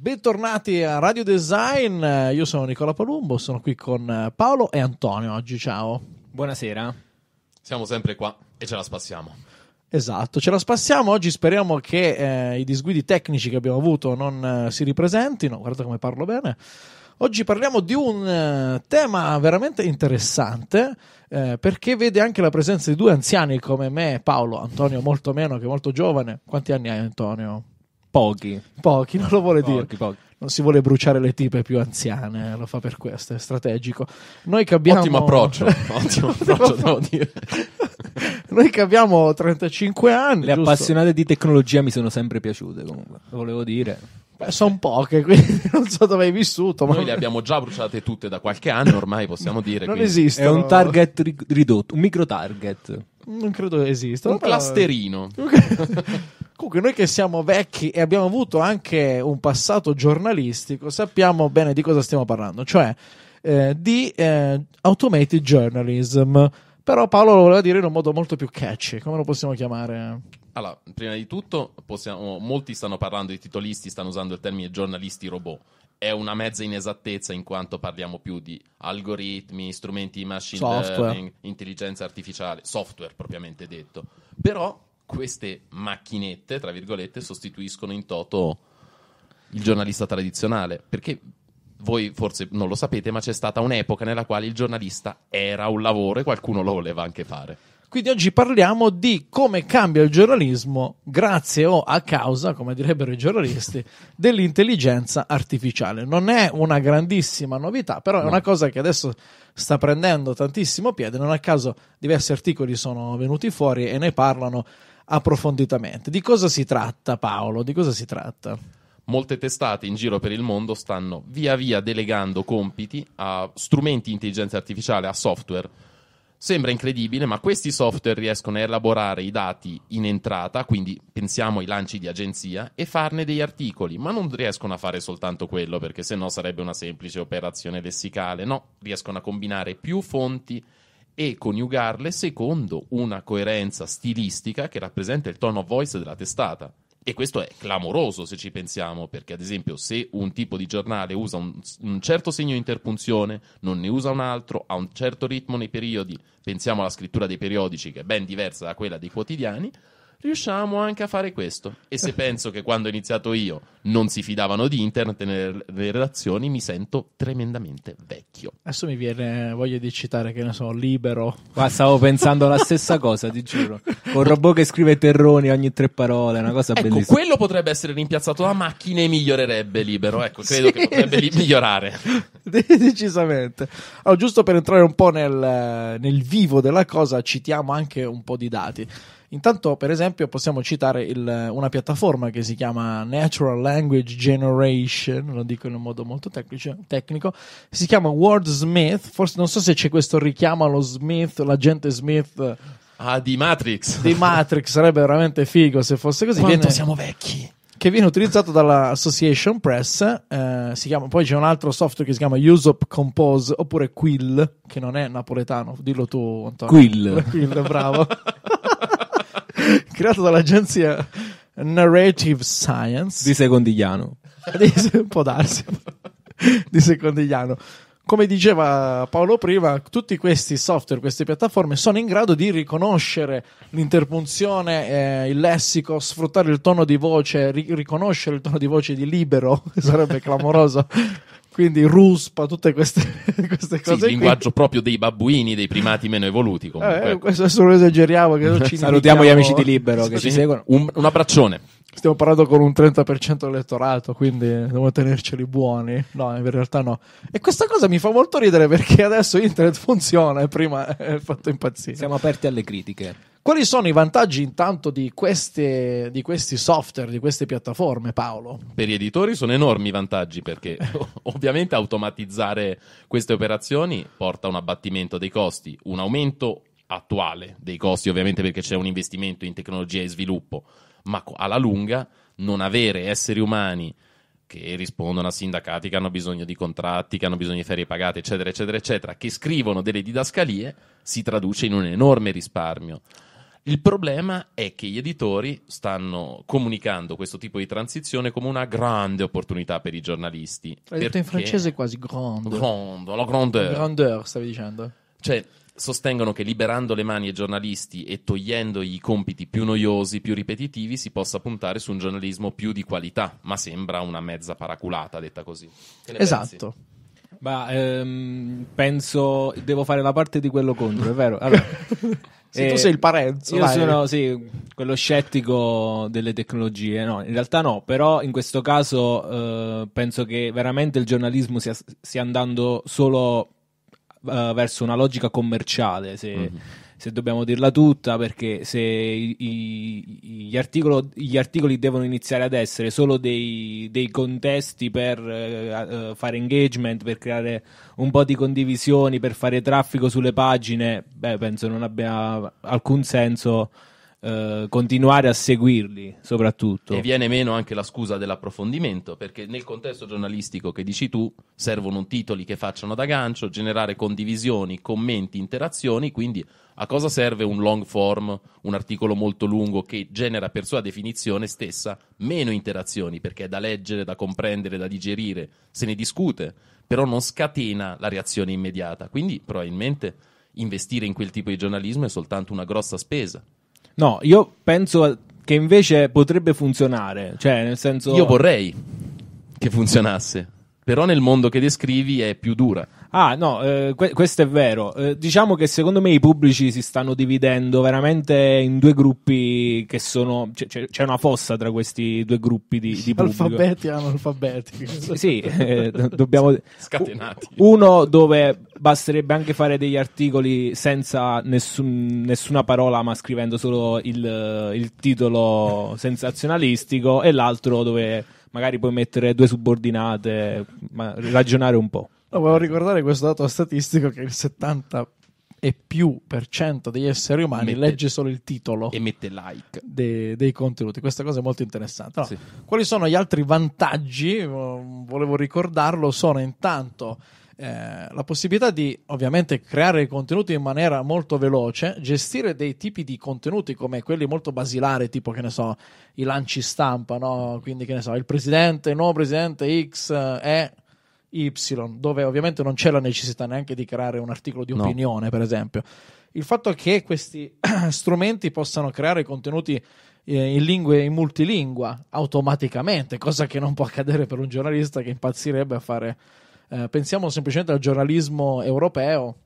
Bentornati a Radio Design, io sono Nicola Palumbo, sono qui con Paolo e Antonio oggi, ciao. Buonasera. Siamo sempre qua e ce la spassiamo. Esatto, ce la spassiamo, oggi speriamo che eh, i disguidi tecnici che abbiamo avuto non eh, si ripresentino, guardate come parlo bene. Oggi parliamo di un eh, tema veramente interessante eh, perché vede anche la presenza di due anziani come me, Paolo, Antonio molto meno che molto giovane. Quanti anni hai Antonio? Pochi. Pochi, non lo vuole pochi, dire. Pochi. Non si vuole bruciare le tipe più anziane, lo fa per questo, è strategico. Noi che abbiamo... Ottimo approccio, ottimo approccio, devo dire. Noi che abbiamo 35 anni. Le giusto? appassionate di tecnologia mi sono sempre piaciute, comunque, volevo dire. Beh, sono poche, quindi non so dove hai vissuto. Ma... Noi le abbiamo già bruciate tutte da qualche anno ormai, possiamo dire. non quindi... esiste. È un target ridotto, un micro target. Non credo esista. Un però... clusterino. Comunque, noi che siamo vecchi e abbiamo avuto anche un passato giornalistico, sappiamo bene di cosa stiamo parlando, cioè eh, di eh, automated journalism. Però Paolo lo voleva dire in un modo molto più catchy, come lo possiamo chiamare? Allora, prima di tutto, possiamo, molti stanno parlando, i titolisti stanno usando il termine giornalisti robot è una mezza inesattezza in quanto parliamo più di algoritmi, strumenti di machine software. learning, intelligenza artificiale, software propriamente detto. Però queste macchinette, tra virgolette, sostituiscono in toto il giornalista tradizionale. Perché voi forse non lo sapete, ma c'è stata un'epoca nella quale il giornalista era un lavoro e qualcuno lo voleva anche fare. Quindi oggi parliamo di come cambia il giornalismo grazie o a causa, come direbbero i giornalisti, dell'intelligenza artificiale. Non è una grandissima novità, però è una cosa che adesso sta prendendo tantissimo piede. Non a caso diversi articoli sono venuti fuori e ne parlano approfonditamente. Di cosa si tratta, Paolo? Di cosa si tratta? Molte testate in giro per il mondo stanno via via delegando compiti a strumenti di intelligenza artificiale, a software. Sembra incredibile, ma questi software riescono a elaborare i dati in entrata, quindi pensiamo ai lanci di agenzia, e farne degli articoli, ma non riescono a fare soltanto quello, perché sennò sarebbe una semplice operazione lessicale. No, riescono a combinare più fonti e coniugarle secondo una coerenza stilistica che rappresenta il tone of voice della testata. E questo è clamoroso se ci pensiamo, perché ad esempio se un tipo di giornale usa un, un, certo segno di interpunzione, non ne usa un altro, ha un certo ritmo nei periodi, pensiamo alla scrittura dei periodici che è ben diversa da quella dei quotidiani, riusciamo anche a fare questo. E se penso che quando ho iniziato io non si fidavano di internet nelle relazioni, mi sento tremendamente vecchio. Adesso mi viene voglia di citare che ne so, libero. Qua stavo pensando la stessa cosa, ti giuro. Un robot che scrive terroni ogni tre parole, una cosa ecco, bellissima. quello potrebbe essere rimpiazzato da macchine e migliorerebbe libero. Ecco, credo sì, che potrebbe decis- migliorare. Decisamente. Allora, giusto per entrare un po' nel, nel vivo della cosa, citiamo anche un po' di dati. Intanto, per esempio, possiamo citare il, una piattaforma che si chiama Natural Language Generation, lo dico in un modo molto tecnico, tecnico si chiama Wordsmith, forse non so se c'è questo richiamo allo Smith, l'agente Smith. Ah, di Matrix. Di Matrix, sarebbe veramente figo se fosse così. Quanto viene... siamo vecchi che viene utilizzato dalla Association Press. Eh, chiama, poi c'è un altro software che si chiama Usop Compose oppure Quill, che non è napoletano, dillo tu, Antonio. Quill. Quill, bravo. creato dall'agenzia Narrative Science di Secondigliano. può darsi. Di Secondigliano come diceva Paolo prima, tutti questi software, queste piattaforme sono in grado di riconoscere l'interpunzione, eh, il lessico, sfruttare il tono di voce, ri- riconoscere il tono di voce di libero, sarebbe clamoroso. Quindi ruspa, tutte queste, queste cose. Sì, il linguaggio proprio dei babbuini, dei primati meno evoluti. Eh, questo adesso lo esageriamo. Salutiamo gli amici di Libero che sì. ci seguono. Un, un abbraccione stiamo parlando con un 30% elettorato, quindi dobbiamo tenerceli buoni. No, in realtà no. E questa cosa mi fa molto ridere perché adesso internet funziona e prima eh, è fatto impazzire. Siamo aperti alle critiche. Quali sono i vantaggi intanto di, queste, di, questi software, di queste piattaforme, Paolo? Per gli editori sono enormi i vantaggi perché ovviamente automatizzare queste operazioni porta a un abbattimento dei costi, un aumento attuale dei costi ovviamente perché c'è un investimento in tecnologia e sviluppo, ma alla lunga non avere esseri umani che rispondono a sindacati che hanno bisogno di contratti, che hanno bisogno di ferie pagate, eccetera, eccetera, eccetera, che scrivono delle didascalie, si traduce in un enorme risparmio. Il problema è che gli editori stanno comunicando questo tipo di transizione come una grande opportunità per i giornalisti. L'hai detto in francese quasi grande. Grande, la grandeur. Grandeur, stavi dicendo. Cioè, sostengono che liberando le mani ai giornalisti e togliendogli i compiti più noiosi, più ripetitivi, si possa puntare su un giornalismo più di qualità, ma sembra una mezza paraculata detta così. Esatto. Pensi? Bah, ehm, penso devo fare la parte di quello contro, è vero? Allora, se tu sei il Parenzo, io vai. sono sì, quello scettico delle tecnologie. No, in realtà no, però in questo caso eh, penso che veramente il giornalismo stia andando solo uh, verso una logica commerciale, se, mm-hmm. se, dobbiamo dirla tutta, perché se i, i, gli, articolo, gli, articoli devono iniziare ad essere solo dei, dei contesti per uh, fare engagement, per creare un po' di condivisioni, per fare traffico sulle pagine, beh, penso non abbia alcun senso eh, continuare a seguirli soprattutto. E viene meno anche la scusa dell'approfondimento, perché nel contesto giornalistico che dici tu servono titoli che facciano da gancio, generare condivisioni, commenti, interazioni, quindi a cosa serve un long form, un articolo molto lungo che genera per sua definizione stessa meno interazioni, perché è da leggere, da comprendere, da digerire, se ne discute, però non scatena la reazione immediata. Quindi probabilmente investire in quel tipo di giornalismo è soltanto una grossa spesa. No, io penso che invece potrebbe funzionare. Cioè, nel senso. Io vorrei che funzionasse. Però nel mondo che descrivi è più dura. Ah, no, eh, que- questo è vero. Eh, diciamo che secondo me i pubblici si stanno dividendo veramente in due gruppi che sono. C- c- c'è una fossa tra questi due gruppi di, di pubblico. Alfabeti e analfabeti. sì, eh, dobbiamo. Scatenati. Uno dove basterebbe anche fare degli articoli senza nessun, nessuna parola, ma scrivendo solo il, il titolo sensazionalistico, e l'altro dove magari puoi mettere due subordinate, ma ragionare un po'. No, volevo ricordare questo dato statistico che il 70 e più per cento degli esseri umani mette, legge solo il titolo e mette like dei, dei contenuti. Questa cosa è molto interessante. No? Sì. Quali sono gli altri vantaggi? Volevo ricordarlo, sono intanto eh, la possibilità di ovviamente creare contenuti in maniera molto veloce, gestire dei tipi di contenuti come quelli molto basilari, tipo che ne so, i lanci stampa, no? quindi che ne so, il presidente, il nuovo presidente X è eh, Y, dove ovviamente non c'è la necessità neanche di creare un articolo di opinione, no. per esempio. Il fatto che questi strumenti possano creare contenuti eh, in lingue in multilingua automaticamente, cosa che non può accadere per un giornalista che impazzirebbe a fare. Eh, pensiamo semplicemente al giornalismo europeo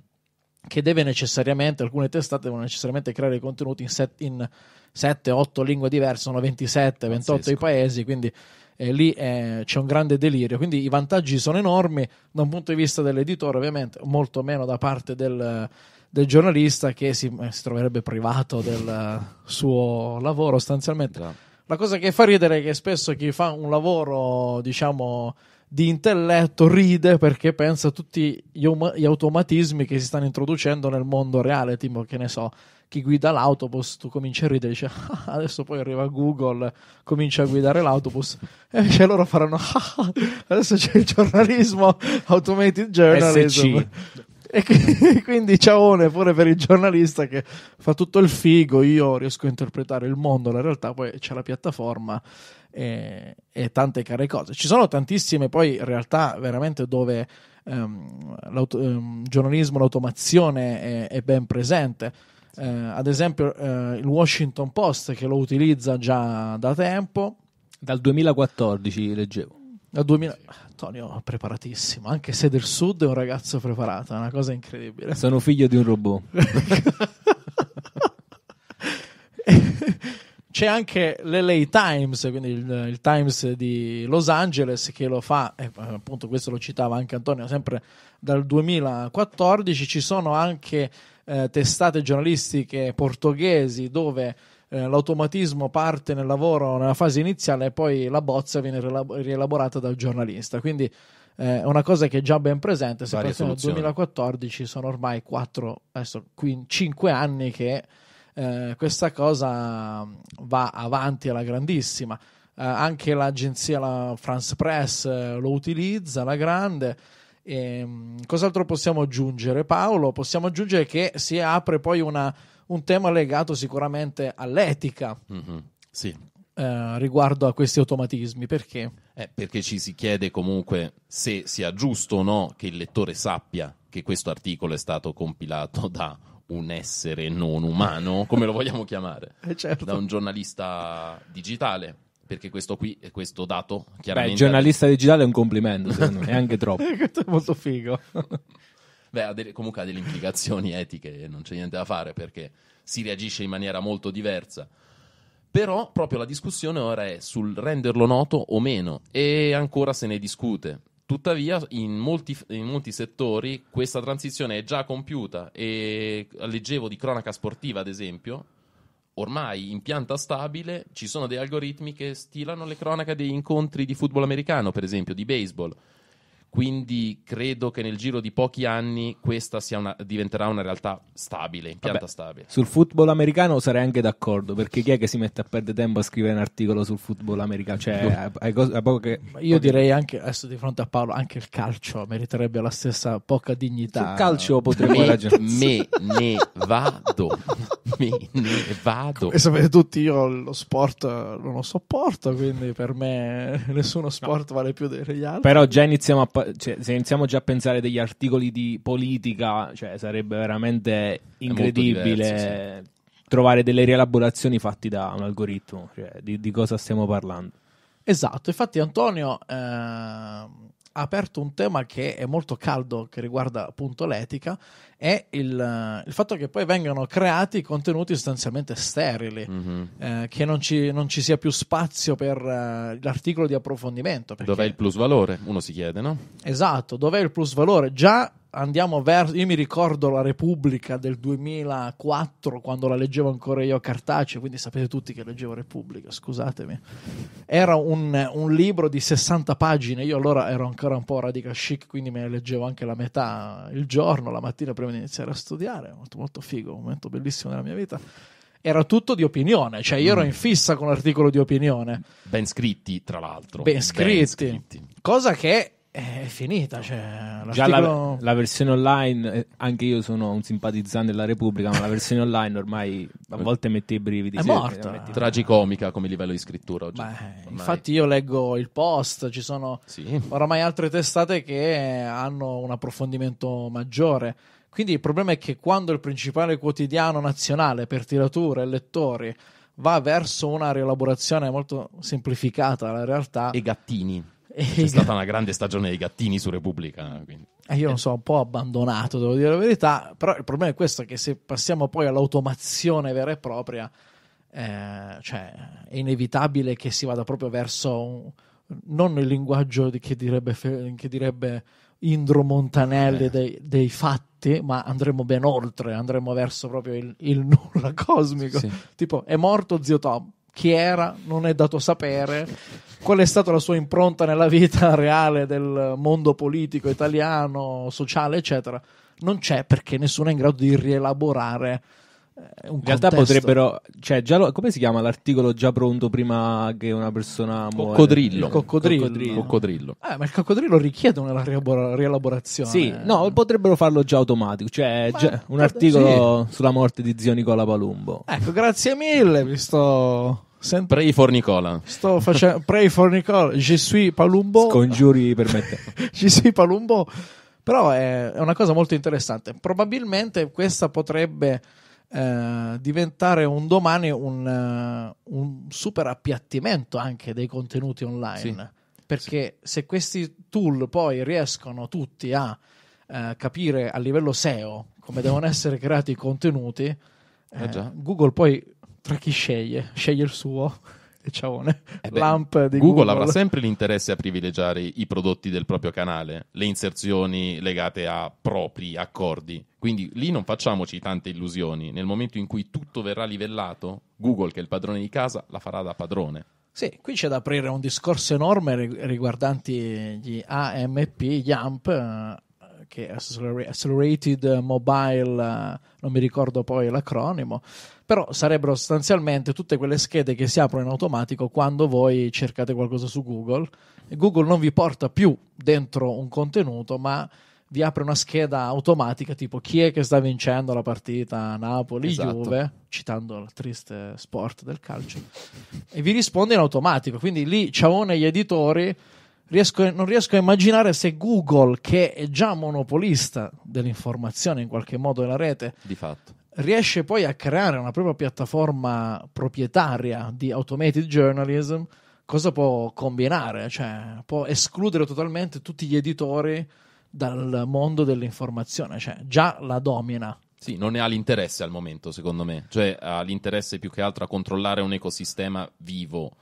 che deve necessariamente, alcune testate devono necessariamente creare contenuti in, set, in 7-8 lingue diverse, sono 27-28 i paesi, quindi eh, lì eh, c'è un grande delirio. Quindi i vantaggi sono enormi da un punto di vista dell'editore, ovviamente, molto meno da parte del, del giornalista che si, eh, si, troverebbe privato del suo lavoro sostanzialmente. Già. La cosa che fa ridere è che spesso chi fa un lavoro, diciamo, di intelletto ride perché pensa a tutti gli, um- gli, automatismi che si stanno introducendo nel mondo reale, tipo che ne so, chi guida l'autobus, tu cominci a ridere, dici, ah, ah, adesso poi arriva Google, comincia a guidare l'autobus e invece loro faranno ah, ah adesso c'è il giornalismo, automated journalism. SC. E quindi ciaone pure per il giornalista che fa tutto il figo, io riesco a interpretare il mondo, la realtà, poi c'è la piattaforma e, e tante care cose. Ci sono tantissime poi realtà veramente dove ehm, il ehm, giornalismo, l'automazione è, è ben presente. Eh, ad esempio eh, il Washington Post che lo utilizza già da tempo. Dal 2014 leggevo. A 2000... Antonio preparatissimo, anche se del sud è un ragazzo preparato, è una cosa incredibile. Sono figlio di un robot. C'è anche l'LA Times, quindi il, il, Times di Los Angeles che lo fa, e eh, appunto questo lo citava anche Antonio, sempre dal 2014, ci sono anche eh, testate giornalistiche portoghesi dove eh, l'automatismo parte nel lavoro nella fase iniziale e poi la bozza viene rielaborata dal giornalista. Quindi è eh, una cosa che è già ben presente, se pensiamo al 2014 sono ormai 4, adesso 5 anni che eh, questa cosa va avanti alla grandissima. Eh, anche l'agenzia la France Press eh, lo utilizza alla grande. E, ehm, cos'altro possiamo aggiungere, Paolo? Possiamo aggiungere che si apre poi una un tema legato sicuramente all'etica. Mm-hmm. Sì. Eh, riguardo a questi automatismi perché? Eh, perché ci si chiede comunque se sia giusto o no che il lettore sappia che questo articolo è stato compilato da un essere non umano, come lo vogliamo chiamare, eh certo. da un giornalista digitale. Perché questo qui è questo dato chiaramente. Beh, giornalista digitale è un complimento, secondo me, è anche troppo. è molto figo. Beh, ha delle, comunque ha delle implicazioni etiche, e non c'è niente da fare perché si reagisce in maniera molto diversa. Però proprio la discussione ora è sul renderlo noto o meno e ancora se ne discute. Tuttavia, in molti, in molti, settori questa transizione è già compiuta e leggevo di cronaca sportiva, ad esempio, ormai in pianta stabile ci sono dei algoritmi che stilano le cronache degli incontri di football americano, per esempio, di baseball. Quindi credo che nel giro di pochi anni questa una, diventerà una realtà stabile, impianta Vabbè, stabile. Sul football americano sarei anche d'accordo, perché chi è che si mette a perdere tempo a scrivere un articolo sul football americano? Cioè, è, cos- è che... Io direi anche, adesso di fronte a Paolo, anche il calcio meriterebbe la stessa poca dignità. Sul calcio potrebbe me, ragionare. Me ne vado, me ne vado. E sapete tutti, io lo sport non lo sopporto, quindi per me nessuno sport no. vale più degli altri. Però già iniziamo a parlare cioè, se iniziamo già a pensare degli articoli di politica, cioè, sarebbe veramente incredibile diverso, sì. trovare delle rielaborazioni fatte da un algoritmo, cioè, di, di, cosa stiamo parlando. Esatto, infatti Antonio eh, ha aperto un tema che è molto caldo, che riguarda appunto l'etica, è il, eh, il fatto che poi vengano creati contenuti sostanzialmente sterili, mm-hmm. eh, che non ci, non ci, sia più spazio per uh, l'articolo di approfondimento. Perché... Dov'è il plus valore? Uno si chiede, no? Esatto, dov'è il plus valore? Già andiamo verso. Io mi ricordo la Repubblica del 2004 quando la leggevo ancora io a cartaceo, quindi sapete tutti che leggevo Repubblica, scusatemi. Era un, un, libro di 60 pagine. Io allora ero ancora un po' radical chic, quindi me ne leggevo anche la metà il giorno, la mattina prima di iniziare a studiare. Molto, molto figo, un momento bellissimo della mia vita era tutto di opinione, cioè io ero mm. in fissa con l'articolo di opinione. Ben scritti, tra l'altro. Ben scritti. Ben scritti. Cosa che è finita, cioè Già la, la, versione online, eh, anche io sono un simpatizzante della Repubblica, ma la versione online ormai a eh. volte mette i brividi. È sì, morta. Eh, Metti... Tragicomica come livello di scrittura oggi. Beh, infatti io leggo il post, ci sono sì. oramai altre testate che hanno un approfondimento maggiore. Quindi il problema è che quando il principale quotidiano nazionale per tirature e lettori va verso una rielaborazione molto semplificata alla realtà. E gattini c'è stata una grande stagione dei gattini su Repubblica. Quindi. Eh, io non so, un po' abbandonato, devo dire la verità, però il problema è questo, che se passiamo poi all'automazione vera e propria, eh, cioè, è inevitabile che si vada proprio verso un, non il linguaggio di, che, direbbe, che, direbbe, Indro Montanelli eh. dei, dei, fatti, ma andremo ben oltre, andremo verso proprio il, il nulla cosmico. Sì. Tipo, è morto zio Tom chi era, non è dato sapere. Qual è stata la sua impronta nella vita reale del mondo politico italiano, sociale, eccetera? Non c'è perché nessuno è in grado di rielaborare eh, in realtà contesto. potrebbero, cioè, già lo, come si chiama l'articolo già pronto prima che una persona muore? Coccodrillo. Il coccodrillo. coccodrillo. coccodrillo. Eh, ma il coccodrillo richiede una rielaborazione. Sì, no, potrebbero farlo già automatico. Cioè, già un articolo sì. sulla morte di zio Nicola Palumbo. Ecco, grazie mille, mi sto. Sent- Pray for Nicola. Sto facendo. Pray for Nicola. Je suis Palumbo. Scongiuri per me. Je suis Palumbo. Però è una cosa molto interessante. Probabilmente questa potrebbe eh, diventare un domani un, uh, un, super appiattimento anche dei contenuti online. Sì. Perché sì. se questi tool poi riescono tutti a uh, capire a livello SEO come devono essere creati i contenuti, eh, eh Google poi tra chi sceglie, sceglie il suo ciaone. Eh beh, L'AMP di Google. Google avrà sempre l'interesse a privilegiare i prodotti del proprio canale, le inserzioni legate a propri accordi. Quindi lì non facciamoci tante illusioni. Nel momento in cui tutto verrà livellato, Google, che è il padrone di casa, la farà da padrone. Sì, qui c'è da aprire un discorso enorme riguardanti gli AMP, gli AMP, eh, che è Accelerated Mobile, eh, non mi ricordo poi l'acronimo, però sarebbero sostanzialmente tutte quelle schede che si aprono in automatico quando voi cercate qualcosa su Google e Google non vi porta più dentro un contenuto, ma vi apre una scheda automatica tipo chi è che sta vincendo la partita Napoli-Juve, esatto. citando il triste sport del calcio, e vi risponde in automatico. Quindi lì, ciaone gli editori, riesco, non riesco a immaginare se Google, che è già monopolista dell'informazione in qualche modo della rete, di fatto riesce poi a creare una propria piattaforma proprietaria di automated journalism, cosa può combinare? Cioè, può escludere totalmente tutti gli editori dal mondo dell'informazione, cioè già la domina. Sì, non ne ha l'interesse al momento, secondo me. Cioè, ha l'interesse più che altro a controllare un ecosistema vivo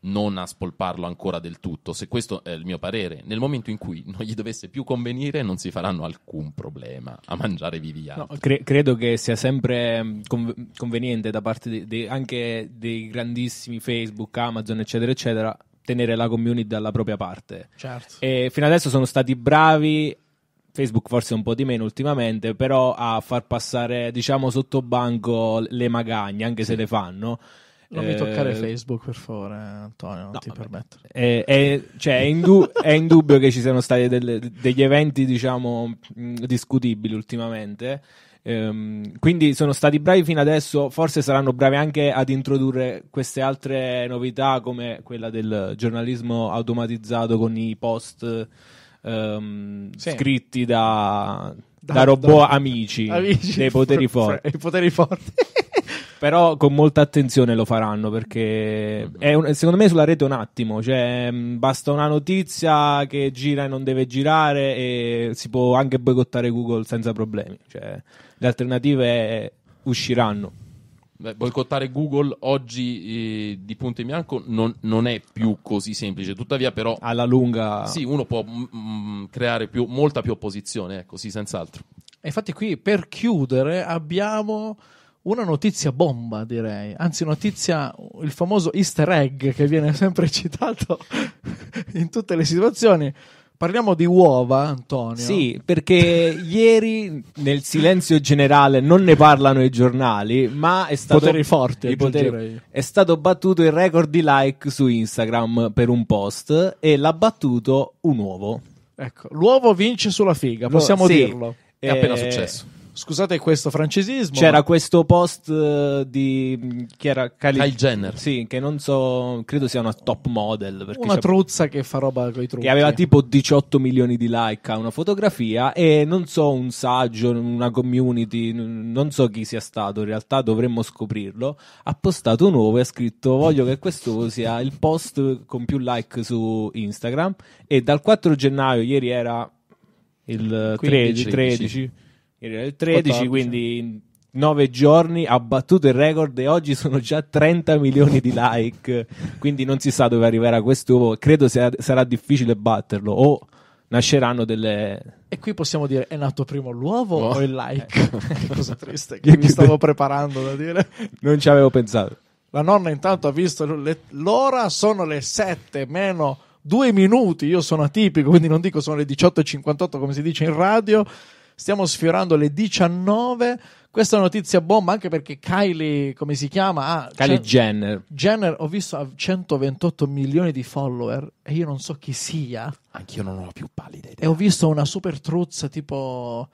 non a spolparlo ancora del tutto. Se questo è il mio parere, nel momento in cui non gli dovesse più convenire, non si faranno alcun problema a mangiare vivi altri. No, cre- credo che sia sempre mm, con- conveniente da parte de- de- anche dei grandissimi Facebook, Amazon, eccetera, eccetera, tenere la community dalla propria parte. Certo. E fino adesso sono stati bravi Facebook forse un po' di meno ultimamente, però a far passare, diciamo, sotto banco le magagne, anche sì. se le fanno. Non mi toccare eh, Facebook, per favore, Antonio, non no, ti vabbè. permetto. È, è, cioè, è, indu- è, indubbio che ci siano stati delle, degli eventi, diciamo, discutibili ultimamente. Um, quindi sono stati bravi fino adesso, forse saranno bravi anche ad introdurre queste altre novità come quella del giornalismo automatizzato con i post um, sì. scritti da, da, da robot da, amici, amici, dei poteri forti. I poteri forti. Però con molta attenzione lo faranno perché un, secondo me sulla rete un attimo, cioè mm, basta una notizia che gira e non deve girare e si può anche boicottare Google senza problemi. Cioè, le alternative usciranno. Beh, boicottare Google oggi eh, di punto in bianco non, non, è più così semplice, tuttavia però... Alla lunga... Sì, uno può mh, mm, mm, creare più, molta più opposizione, ecco, sì, senz'altro. E infatti qui per chiudere abbiamo una notizia bomba, direi. Anzi, notizia, il famoso easter egg che viene sempre citato in tutte le situazioni. Parliamo di uova, Antonio. Sì, perché ieri nel silenzio generale non ne parlano i giornali, ma è stato, poteri forti, poteri, è stato battuto il record di like su Instagram per un post e l'ha battuto un uovo. Ecco, l'uovo vince sulla figa, possiamo sì, dirlo. È eh, appena successo. Scusate questo francesismo. C'era questo post eh, di mm, chi era Kylie, Kyle Jenner. Sì, che non so, credo sia una top model. Una truzza che fa roba con i trucchi. Che aveva tipo 18 milioni di like a una fotografia e non so un saggio, una community, non so chi sia stato, in realtà dovremmo scoprirlo. Ha postato un nuovo e ha scritto voglio che questo sia il post con più like su Instagram e dal 4 gennaio, ieri era il 15, 13, 13 era il 13, 14. quindi in 9 giorni ha battuto il record e oggi sono già 30 milioni di like, quindi non si sa dove arriverà quest'uomo, credo sia, sarà difficile batterlo o nasceranno delle... E qui possiamo dire è nato prima l'uovo no. o il like? Eh. Cosa triste che mi stavo preparando da dire. Non ci avevo pensato. La nonna intanto ha visto le... l'ora, sono le 7 meno due minuti, io sono atipico, quindi non dico sono le 18.58 come si dice in radio, stiamo sfiorando le 19. Questa è una notizia bomba anche perché Kylie, come si chiama? Ah, Kylie Jen- Jenner. Jenner, ho visto ha 128 milioni di follower e io non so chi sia. Anch'io non ho più pallida idea. E ho visto una super truzza tipo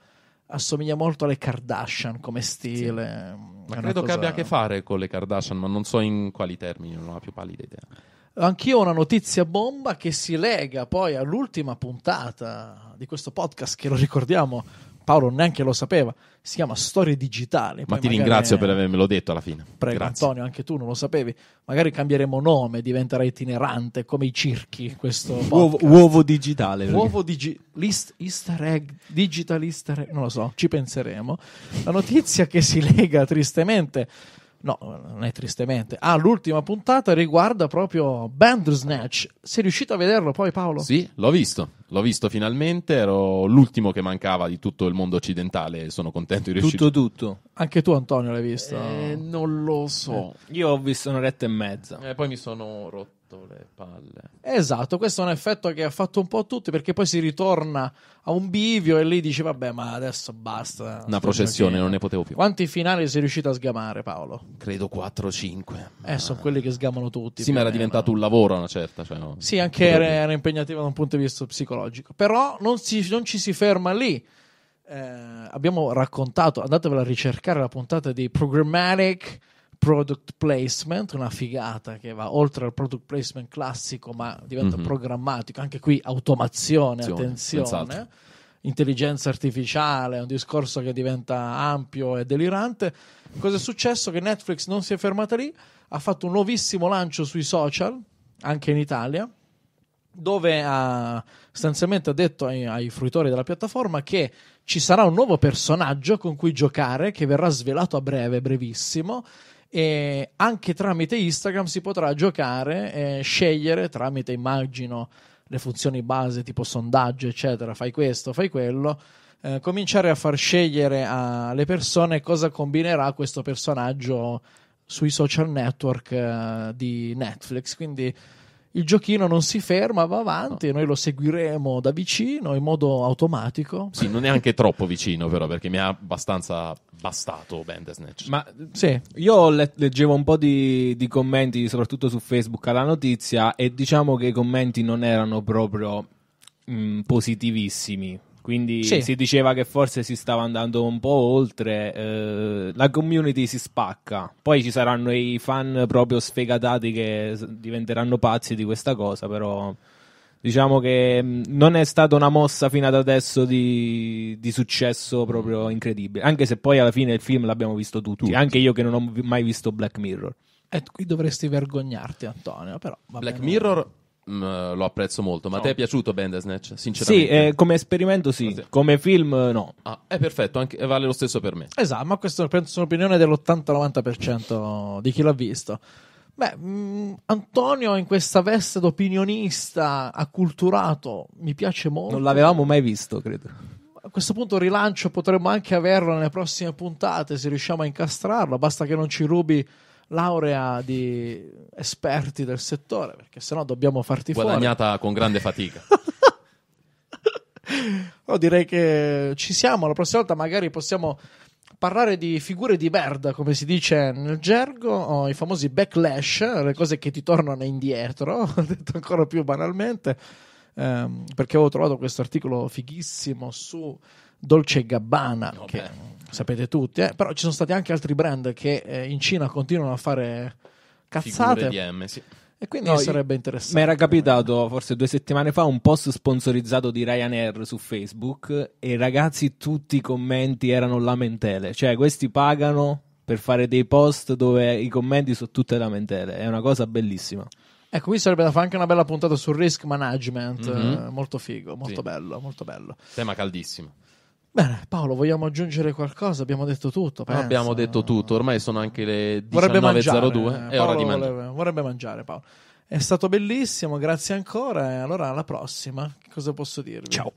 assomiglia molto alle Kardashian come stile. Sì. Mm, ma credo cosa... che abbia a che fare con le Kardashian, ma non so in quali termini, non ho la più pallida idea. Anch'io ho una notizia bomba che si lega poi all'ultima puntata di questo podcast che lo ricordiamo Paolo neanche lo sapeva, si chiama Storia Digitale. Poi ma ti ringrazio per avermelo detto alla fine. Prego Grazie. Antonio, anche tu non lo sapevi. Magari cambieremo nome, diventerà itinerante come i circhi questo uovo, uovo, digitale. Uovo digi- list, easter egg, digital easter egg, non lo so, ci penseremo. La notizia che si lega tristemente No, non è tristemente. Ah, l'ultima puntata riguarda proprio Bandersnatch. Sei riuscito a vederlo poi, Paolo? Sì, l'ho visto. L'ho visto finalmente. Ero l'ultimo che mancava di tutto il mondo occidentale. Sono contento di riuscire. Tutto, tutto. Anche tu, Antonio, l'hai visto? Eh, non lo so. Eh. Io ho visto un'oretta e mezza. E eh, poi mi sono rotto sotto le palle. Esatto, questo è un effetto che ha fatto un po' a tutti perché poi si ritorna a un bivio e lì dice vabbè ma adesso basta. Una processione, non ne potevo più. Quanti finali sei riuscito a sgamare Paolo? Credo 4 o 5. Ma... Eh, sono quelli che sgamano tutti. Sì, ma era diventato un lavoro una certa. Cioè, no. Sì, anche era, era impegnativa da un punto di vista psicologico. Però non, si, non ci si ferma lì. Eh, abbiamo raccontato, andatevela a ricercare la puntata di Programmatic product placement, una figata che va oltre al product placement classico ma diventa mm-hmm. programmatico, anche qui automazione, Azione, attenzione. Senz'altro intelligenza artificiale, un discorso che diventa ampio e delirante. Cosa è successo? Che Netflix non si è fermata lì, ha fatto un nuovissimo lancio sui social, anche in Italia, dove ha sostanzialmente ha detto ai, ai fruitori della piattaforma che ci sarà un nuovo personaggio con cui giocare che verrà svelato a breve, brevissimo, e anche tramite Instagram si potrà giocare e scegliere tramite immagino le funzioni base tipo sondaggio eccetera fai questo fai quello eh, cominciare a far scegliere alle persone cosa combinerà questo personaggio sui social network eh, di Netflix quindi il giochino non si ferma, va avanti, no. noi lo seguiremo da vicino in modo automatico. Sì, non è anche troppo vicino, però, perché mi ha abbastanza bastato Bandersnatch. Ma sì. io le- leggevo un po' di-, di commenti, soprattutto su Facebook, alla notizia, e diciamo che i commenti non erano proprio mh, positivissimi quindi sì. si diceva che forse si stava andando un po' oltre, eh, la community si spacca, poi ci saranno i fan proprio sfegatati che diventeranno pazzi di questa cosa, però diciamo che mm, non è stata una mossa fino ad adesso di, di, successo proprio incredibile. Anche se poi alla fine il film l'abbiamo visto tutti, tutti. anche io che non ho mai visto Black Mirror. E qui dovresti vergognarti, Antonio. Però, Black bene. Mirror mh, mm, lo apprezzo molto. Ma no. a è piaciuto Bandersnatch? Sinceramente, sì, eh, come esperimento sì, come film no. Ah, è perfetto, anche, eh, vale lo stesso per me. Esatto, ma questa penso un'opinione dell'80-90% di chi l'ha visto. Beh, mh, mm, Antonio in questa veste d'opinionista acculturato mi piace molto. Non l'avevamo mai visto, credo a questo punto rilancio potremmo anche averlo nelle prossime puntate se riusciamo a incastrarlo. Basta che non ci rubi laurea di esperti del settore, perché sennò dobbiamo farti Guadagnata fuori. Guadagnata con grande fatica. no, direi che ci siamo. La prossima volta magari possiamo parlare di figure di merda, come si dice nel gergo, o i famosi backlash, le cose che ti tornano indietro, detto ancora più banalmente, ehm, perché avevo trovato questo articolo fighissimo su Dolce Gabbana, okay. che sapete tutti, eh? però ci sono stati anche altri brand che eh, in Cina continuano a fare cazzate. DM, sì. E quindi no, sarebbe interessante. Mi era capitato forse due settimane fa un post sponsorizzato di Ryanair su Facebook e ragazzi tutti i commenti erano lamentele, cioè questi pagano per fare dei post dove i commenti sono tutte lamentele, è una cosa bellissima. Ecco, qui sarebbe da fare anche una bella puntata sul risk management, mm-hmm. molto figo, molto sì. bello, molto bello. Tema caldissimo. Bene, Paolo, vogliamo aggiungere qualcosa? Abbiamo detto tutto. Pensa. Abbiamo detto tutto, ormai sono anche le 19.02. Vorrebbe è ora di mangiare. Vorrebbe, vorrebbe mangiare, Paolo. È stato bellissimo, grazie ancora e allora alla prossima. Cosa posso dirvi? Ciao.